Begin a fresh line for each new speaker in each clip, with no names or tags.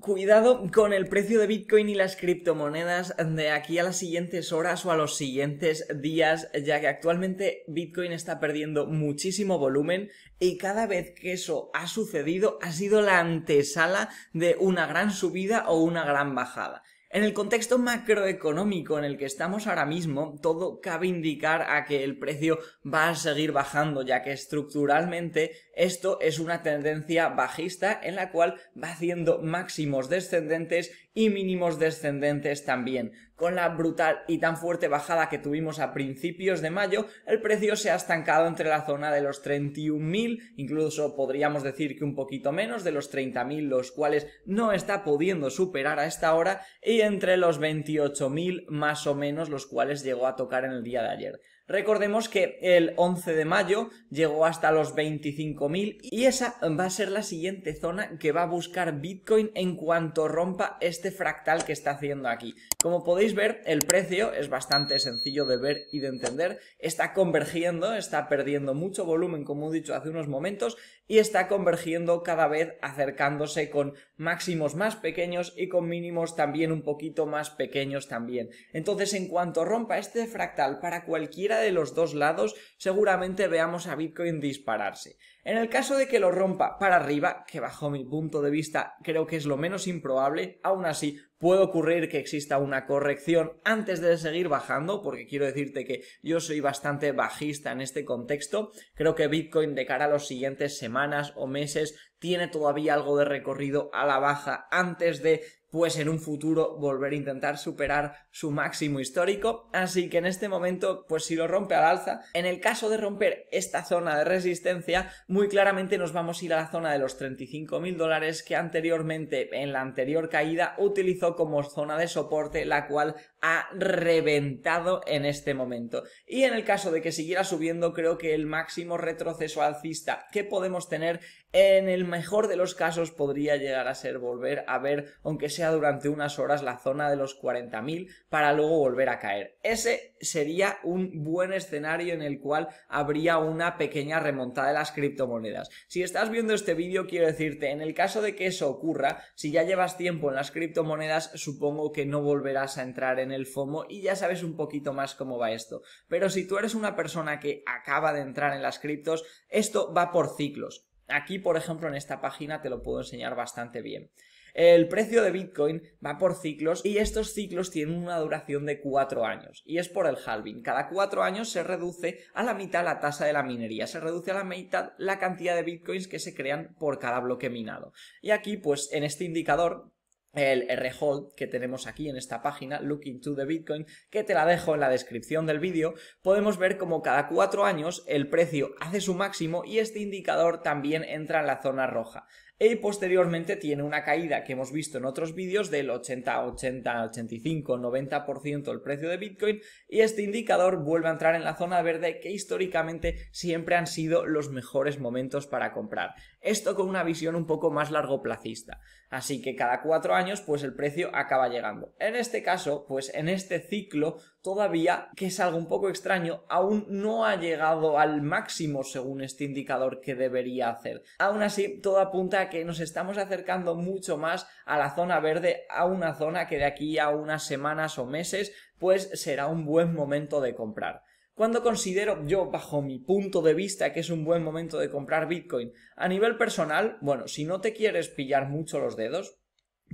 Cuidado con el precio de Bitcoin y las criptomonedas de aquí a las siguientes horas o a los siguientes días, ya que actualmente Bitcoin está perdiendo muchísimo volumen y cada vez que eso ha sucedido ha sido la antesala de una gran subida o una gran bajada. En el contexto macroeconómico en el que estamos ahora mismo, todo cabe indicar a que el precio va a seguir bajando, ya que estructuralmente esto es una tendencia bajista en la cual va haciendo máximos descendentes y mínimos descendentes también. Con la brutal y tan fuerte bajada que tuvimos a principios de mayo, el precio se ha estancado entre la zona de los 31.000, incluso podríamos decir que un poquito menos de los 30.000, los cuales no está pudiendo superar a esta hora, y entre los 28.000 más o menos, los cuales llegó a tocar en el día de ayer. Recordemos que el 11 de mayo llegó hasta los 25.000 y esa va a ser la siguiente zona que va a buscar Bitcoin en cuanto rompa este fractal que está haciendo aquí. Como podéis ver, el precio es bastante sencillo de ver y de entender. Está convergiendo, está perdiendo mucho volumen, como he dicho hace unos momentos, y está convergiendo cada vez acercándose con máximos más pequeños y con mínimos también un poquito más pequeños también. Entonces, en cuanto rompa este fractal para cualquiera de los dos lados, seguramente veamos a Bitcoin dispararse. En el caso de que lo rompa para arriba, que bajo mi punto de vista creo que es lo menos improbable, aún así puede ocurrir que exista una corrección antes de seguir bajando, porque quiero decirte que yo soy bastante bajista en este contexto, creo que Bitcoin de cara a las siguientes semanas o meses tiene todavía algo de recorrido a la baja antes de pues en un futuro volver a intentar superar su máximo histórico, así que en este momento pues si lo rompe al alza, en el caso de romper esta zona de resistencia, muy claramente nos vamos a ir a la zona de los 35.000 dólares que anteriormente en la anterior caída utilizó como zona de soporte, la cual ha reventado en este momento. Y en el caso de que siguiera subiendo, creo que el máximo retroceso alcista que podemos tener en el mejor de los casos podría llegar a ser volver a ver, aunque sea durante unas horas la zona de los 40.000 para luego volver a caer. Ese sería un buen escenario en el cual habría una pequeña remontada de las criptomonedas. Si estás viendo este vídeo, quiero decirte, en el caso de que eso ocurra, si ya llevas tiempo en las criptomonedas, supongo que no volverás a entrar en el FOMO y ya sabes un poquito más cómo va esto. Pero si tú eres una persona que acaba de entrar en las criptos, esto va por ciclos. Aquí, por ejemplo, en esta página te lo puedo enseñar bastante bien. El precio de Bitcoin va por ciclos y estos ciclos tienen una duración de cuatro años y es por el halving. Cada cuatro años se reduce a la mitad la tasa de la minería, se reduce a la mitad la cantidad de Bitcoins que se crean por cada bloque minado. Y aquí pues en este indicador el R-Hold que tenemos aquí en esta página, Looking to the Bitcoin, que te la dejo en la descripción del vídeo, podemos ver como cada cuatro años el precio hace su máximo y este indicador también entra en la zona roja y posteriormente tiene una caída que hemos visto en otros vídeos del 80, 80, 85, 90% el precio de Bitcoin y este indicador vuelve a entrar en la zona verde que históricamente siempre han sido los mejores momentos para comprar. Esto con una visión un poco más largo placista. Así que cada cuatro años pues el precio acaba llegando. En este caso pues en este ciclo todavía, que es algo un poco extraño, aún no ha llegado al máximo según este indicador que debería hacer. Aún así, todo apunta a que nos estamos acercando mucho más a la zona verde, a una zona que de aquí a unas semanas o meses, pues será un buen momento de comprar. Cuando considero yo, bajo mi punto de vista, que es un buen momento de comprar Bitcoin? A nivel personal, bueno, si no te quieres pillar mucho los dedos,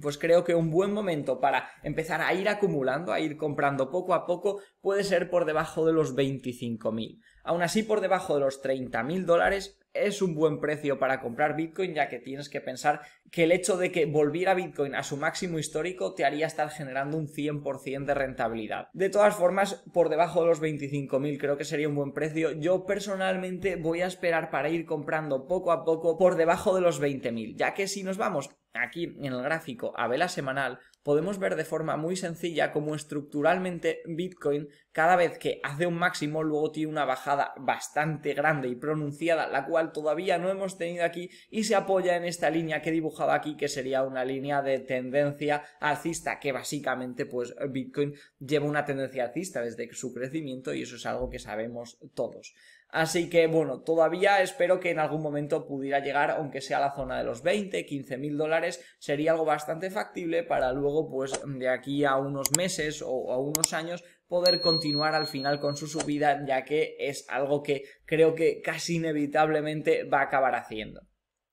pues creo que un buen momento para empezar a ir acumulando, a ir comprando poco a poco, puede ser por debajo de los 25.000. Aún así, por debajo de los 30.000 dólares es un buen precio para comprar Bitcoin, ya que tienes que pensar que el hecho de que volviera Bitcoin a su máximo histórico te haría estar generando un 100% de rentabilidad. De todas formas, por debajo de los 25.000 creo que sería un buen precio. Yo personalmente voy a esperar para ir comprando poco a poco por debajo de los 20.000, ya que si nos vamos Aquí en el gráfico a vela semanal podemos ver de forma muy sencilla cómo estructuralmente Bitcoin cada vez que hace un máximo luego tiene una bajada bastante grande y pronunciada, la cual todavía no hemos tenido aquí y se apoya en esta línea que he dibujado aquí que sería una línea de tendencia alcista que básicamente pues Bitcoin lleva una tendencia alcista desde su crecimiento y eso es algo que sabemos todos. Así que bueno, todavía espero que en algún momento pudiera llegar, aunque sea la zona de los 20, 15 mil dólares, sería algo bastante factible para luego, pues de aquí a unos meses o a unos años, poder continuar al final con su subida, ya que es algo que creo que casi inevitablemente va a acabar haciendo.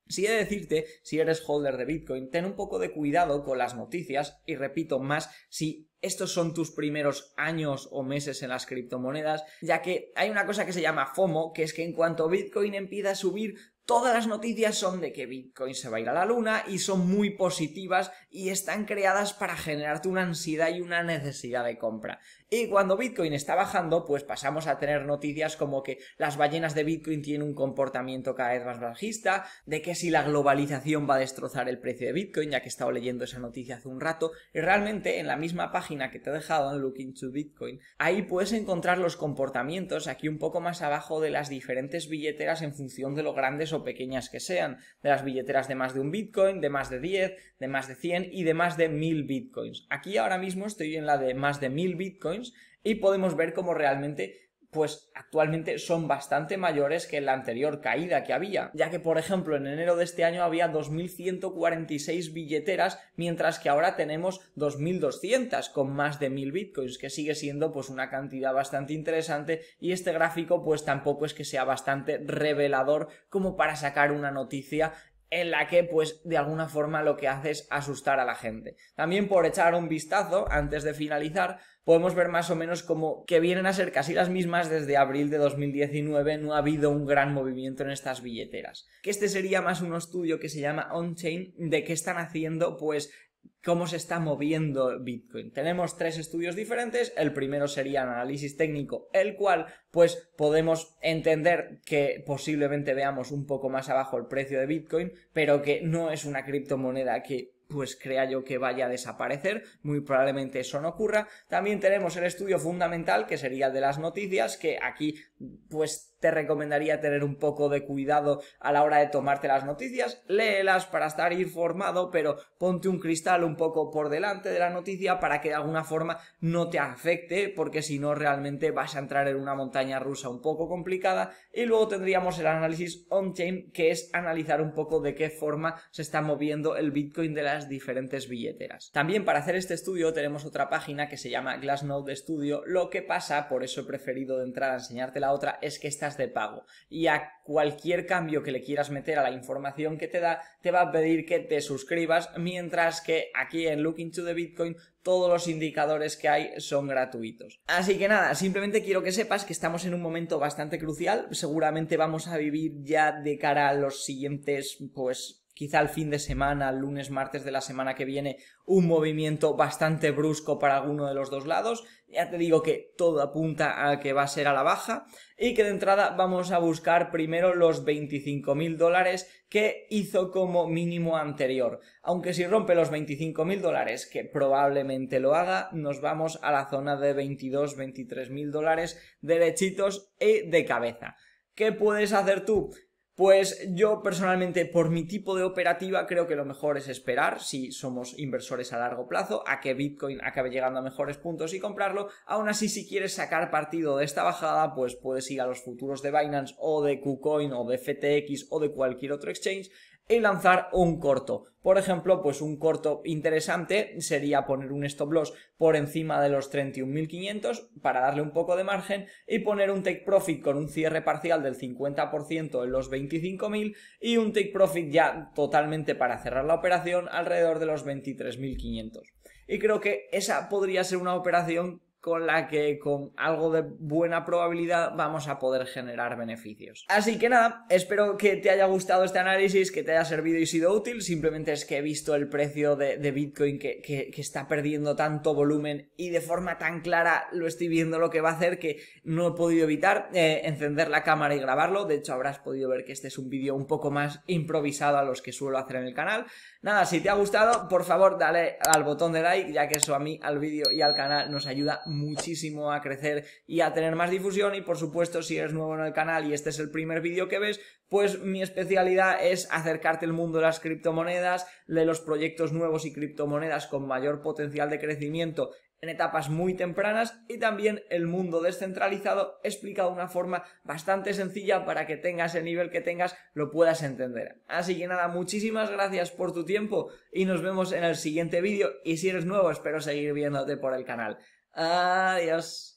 Si he de decirte, si eres holder de Bitcoin, ten un poco de cuidado con las noticias y repito más si estos son tus primeros años o meses en las criptomonedas, ya que hay una cosa que se llama FOMO, que es que en cuanto Bitcoin empieza a subir, Todas las noticias son de que Bitcoin se va a ir a la luna y son muy positivas y están creadas para generarte una ansiedad y una necesidad de compra. Y cuando Bitcoin está bajando, pues pasamos a tener noticias como que las ballenas de Bitcoin tienen un comportamiento cada vez más bajista, de que si la globalización va a destrozar el precio de Bitcoin, ya que he estado leyendo esa noticia hace un rato, y realmente en la misma página que te he dejado en Looking to Bitcoin, ahí puedes encontrar los comportamientos aquí un poco más abajo de las diferentes billeteras en función de lo grandes o pequeñas que sean, de las billeteras de más de un Bitcoin, de más de 10, de más de 100 y de más de 1000 Bitcoins. Aquí ahora mismo estoy en la de más de 1000 Bitcoins y podemos ver cómo realmente pues actualmente son bastante mayores que la anterior caída que había, ya que por ejemplo en enero de este año había 2.146 billeteras, mientras que ahora tenemos 2.200 con más de 1.000 bitcoins, que sigue siendo pues una cantidad bastante interesante y este gráfico pues tampoco es que sea bastante revelador como para sacar una noticia en la que pues de alguna forma lo que hace es asustar a la gente. También por echar un vistazo antes de finalizar, podemos ver más o menos como que vienen a ser casi las mismas desde abril de 2019, no ha habido un gran movimiento en estas billeteras. Que este sería más un estudio que se llama on-chain de qué están haciendo pues cómo se está moviendo Bitcoin. Tenemos tres estudios diferentes. El primero sería el análisis técnico, el cual pues podemos entender que posiblemente veamos un poco más abajo el precio de Bitcoin, pero que no es una criptomoneda que pues crea yo que vaya a desaparecer, muy probablemente eso no ocurra. También tenemos el estudio fundamental, que sería el de las noticias, que aquí pues te recomendaría tener un poco de cuidado a la hora de tomarte las noticias, léelas para estar informado, pero ponte un cristal un poco por delante de la noticia para que de alguna forma no te afecte, porque si no realmente vas a entrar en una montaña rusa un poco complicada. Y luego tendríamos el análisis on-chain, que es analizar un poco de qué forma se está moviendo el Bitcoin de las diferentes billeteras. También para hacer este estudio tenemos otra página que se llama Glassnode Studio. Lo que pasa, por eso he preferido de entrada enseñarte la otra, es que estas de pago y a cualquier cambio que le quieras meter a la información que te da, te va a pedir que te suscribas, mientras que aquí en Looking to the Bitcoin todos los indicadores que hay son gratuitos. Así que nada, simplemente quiero que sepas que estamos en un momento bastante crucial, seguramente vamos a vivir ya de cara a los siguientes, pues quizá el fin de semana, el lunes, martes de la semana que viene, un movimiento bastante brusco para alguno de los dos lados. Ya te digo que todo apunta a que va a ser a la baja y que de entrada vamos a buscar primero los 25.000 dólares que hizo como mínimo anterior. Aunque si rompe los 25.000 dólares, que probablemente lo haga, nos vamos a la zona de 22, 23.000 dólares derechitos y de cabeza. ¿Qué puedes hacer tú? Pues yo personalmente, por mi tipo de operativa, creo que lo mejor es esperar, si somos inversores a largo plazo, a que Bitcoin acabe llegando a mejores puntos y comprarlo. Aún así, si quieres sacar partido de esta bajada, pues puedes ir a los futuros de Binance o de KuCoin o de FTX o de cualquier otro exchange y lanzar un corto. Por ejemplo, pues un corto interesante sería poner un stop loss por encima de los 31.500 para darle un poco de margen y poner un take profit con un cierre parcial del 50% en los 25.000 y un take profit ya totalmente para cerrar la operación alrededor de los 23.500. Y creo que esa podría ser una operación con la que con algo de buena probabilidad vamos a poder generar beneficios. Así que nada, espero que te haya gustado este análisis, que te haya servido y sido útil. Simplemente es que he visto el precio de, Bitcoin que, está perdiendo tanto volumen y de forma tan clara lo estoy viendo lo que va a hacer que no he podido evitar eh, encender la cámara y grabarlo. De hecho, habrás podido ver que este es un vídeo un poco más improvisado a los que suelo hacer en el canal. Nada, si te ha gustado, por favor dale al botón de like, ya que eso a mí, al vídeo y al canal nos ayuda muchísimo a crecer y a tener más difusión y por supuesto si eres nuevo en el canal y este es el primer vídeo que ves, pues mi especialidad es acercarte al mundo de las criptomonedas, de los proyectos nuevos y criptomonedas con mayor potencial de crecimiento en etapas muy tempranas y también el mundo descentralizado explicado de una forma bastante sencilla para que tengas el nivel que tengas lo puedas entender. Así que nada, muchísimas gracias por tu tiempo y nos vemos en el siguiente vídeo y si eres nuevo espero seguir viéndote por el canal. Adiós.